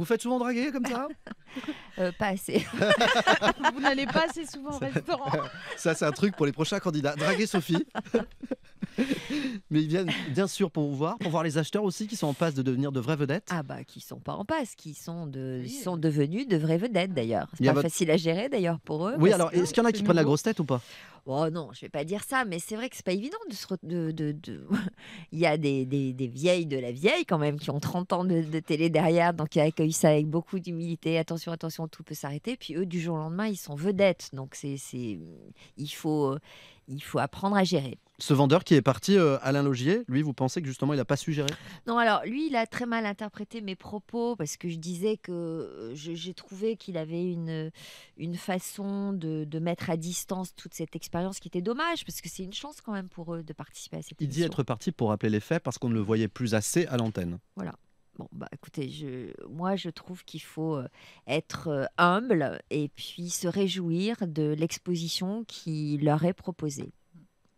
Vous faites souvent draguer comme ça Euh, pas assez. Vous n'allez pas assez souvent au restaurant. Ça, c'est un truc pour les prochains candidats. Draguer Sophie. mais ils viennent bien sûr pour vous voir, pour voir les acheteurs aussi qui sont en passe de devenir de vraies vedettes. Ah bah qui sont pas en passe, qui sont de, sont devenus de vraies vedettes d'ailleurs. C'est pas facile à gérer d'ailleurs pour eux. Oui alors est-ce qu'il y en a qui prennent la grosse tête ou pas Oh non, je vais pas dire ça, mais c'est vrai que c'est pas évident de se. De, il y a des, des, vieilles de la vieille quand même qui ont 30 ans de, télé derrière, donc qui accueillent ça avec beaucoup d'humilité. Attention, attention, tout peut s'arrêter. Puis eux, du jour au lendemain, ils sont vedettes, donc c'est, il faut, il faut apprendre à gérer ce vendeur qui est parti, euh, Alain Logier, lui, vous pensez que justement, il n'a pas suggéré Non, alors lui, il a très mal interprété mes propos parce que je disais que euh, j'ai trouvé qu'il avait une, une façon de, mettre à distance toute cette expérience qui était dommage parce que c'est une chance quand même pour eux de participer à cette Il dit être parti pour rappeler les faits parce qu'on ne le voyait plus assez à l'antenne. Voilà. Bon, bah écoutez, moi je trouve qu'il faut euh, être humble et puis se réjouir de l'exposition qui leur est proposée.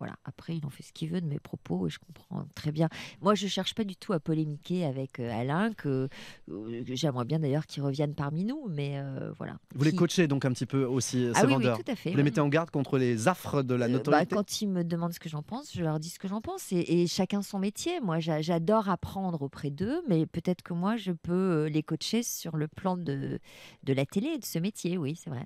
Voilà. Après, ils ont fait ce qu'ils veulent de mes propos et je comprends très bien. Moi, je ne cherche pas du tout à polémiquer avec euh, Alain, euh, que, j'aimerais bien d'ailleurs qu'il revienne parmi nous, mais euh, voilà. Vous les coachez donc un petit peu aussi, ah ces vendeurs. Oui, tout à fait. Vous les mettez en garde contre les affres de la notoriété. Bah, quand ils me demandent ce que j'en pense, je leur dis ce que j'en pense et, chacun son métier. Moi, j'adore apprendre auprès d'eux, mais peut-être que moi, je peux les coacher sur le plan de, de la télé et de ce métier. Oui, c'est vrai.